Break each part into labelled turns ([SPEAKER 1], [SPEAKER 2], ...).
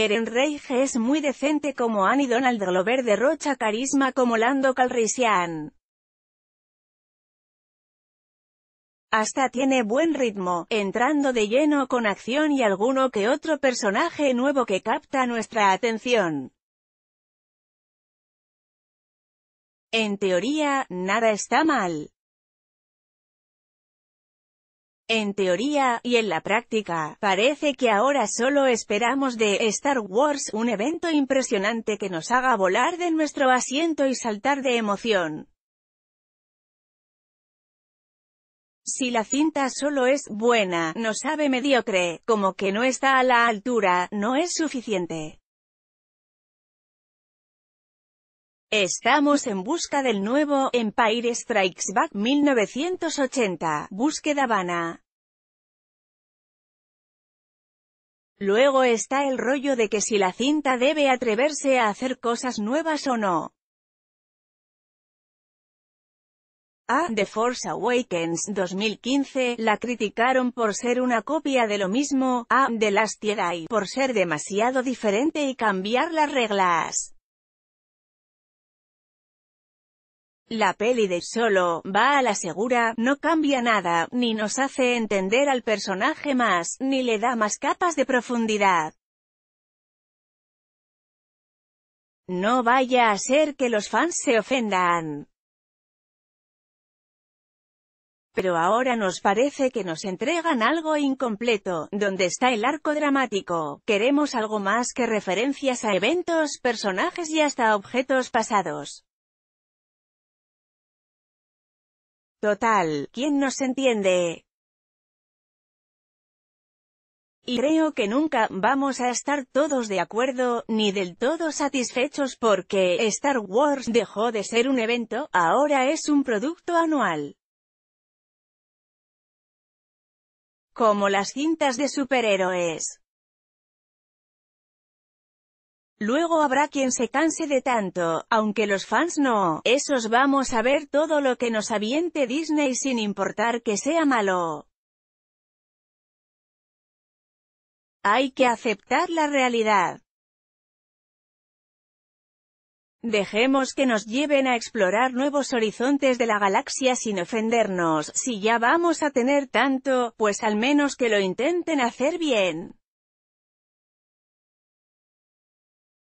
[SPEAKER 1] Eren Reige es muy decente como Annie Donald Glover derrocha carisma como Lando Calrissian. Hasta tiene buen ritmo, entrando de lleno con acción y alguno
[SPEAKER 2] que otro personaje nuevo que capta nuestra atención. En teoría, nada está mal. En teoría, y en la práctica, parece que
[SPEAKER 1] ahora solo esperamos de Star Wars un evento impresionante que nos haga volar de nuestro asiento y saltar de emoción. Si la cinta solo es buena, no sabe mediocre, como que no está a la altura, no es suficiente. Estamos en busca del nuevo Empire Strikes Back 1980, búsqueda vana. Luego está el rollo de que si la cinta debe atreverse a hacer cosas nuevas o no. A The Force Awakens 2015 la criticaron por ser una copia de lo mismo, a The Last Jedi por ser demasiado diferente y cambiar las reglas. La peli de Solo, va a la segura, no cambia nada, ni nos hace entender al personaje más, ni le da más capas
[SPEAKER 2] de profundidad. No vaya a ser que los fans se ofendan.
[SPEAKER 1] Pero ahora nos parece que nos entregan algo incompleto, donde está el arco dramático, queremos algo más que referencias a eventos, personajes y hasta
[SPEAKER 2] objetos pasados. Total, ¿quién nos entiende? Y creo
[SPEAKER 1] que nunca vamos a estar todos de acuerdo, ni del todo satisfechos porque Star Wars dejó de ser un evento, ahora es un producto anual.
[SPEAKER 2] Como las cintas de superhéroes. Luego habrá quien se canse de
[SPEAKER 1] tanto, aunque los fans no. Esos vamos a ver todo lo que nos aviente Disney sin
[SPEAKER 2] importar que sea malo. Hay que aceptar la realidad.
[SPEAKER 1] Dejemos que nos lleven a explorar nuevos horizontes de la galaxia sin ofendernos, si ya vamos a tener tanto, pues al menos que lo intenten hacer bien.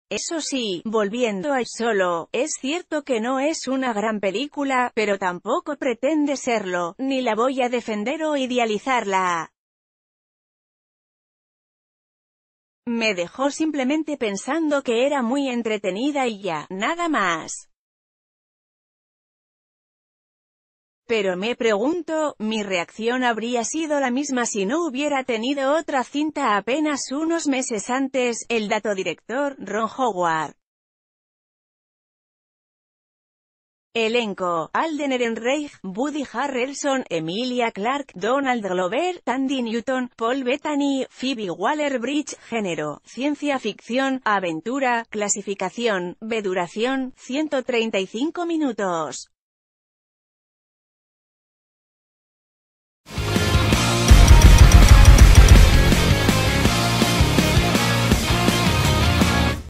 [SPEAKER 1] Eso sí, volviendo a solo, es cierto que no es una gran película, pero tampoco pretende serlo, ni la voy a defender o idealizarla.
[SPEAKER 2] Me dejó simplemente pensando que era muy entretenida y ya, nada más. Pero me
[SPEAKER 1] pregunto, mi reacción habría sido la misma si no hubiera tenido otra cinta apenas unos meses antes, el dato director, Ron Howard. Elenco, Alden Ehrenreich, Buddy Harrelson, Emilia Clarke, Donald Glover, Tandy Newton, Paul Bettany, Phoebe Waller-Bridge, Género, Ciencia Ficción, Aventura, Clasificación, B Duración, 135 minutos.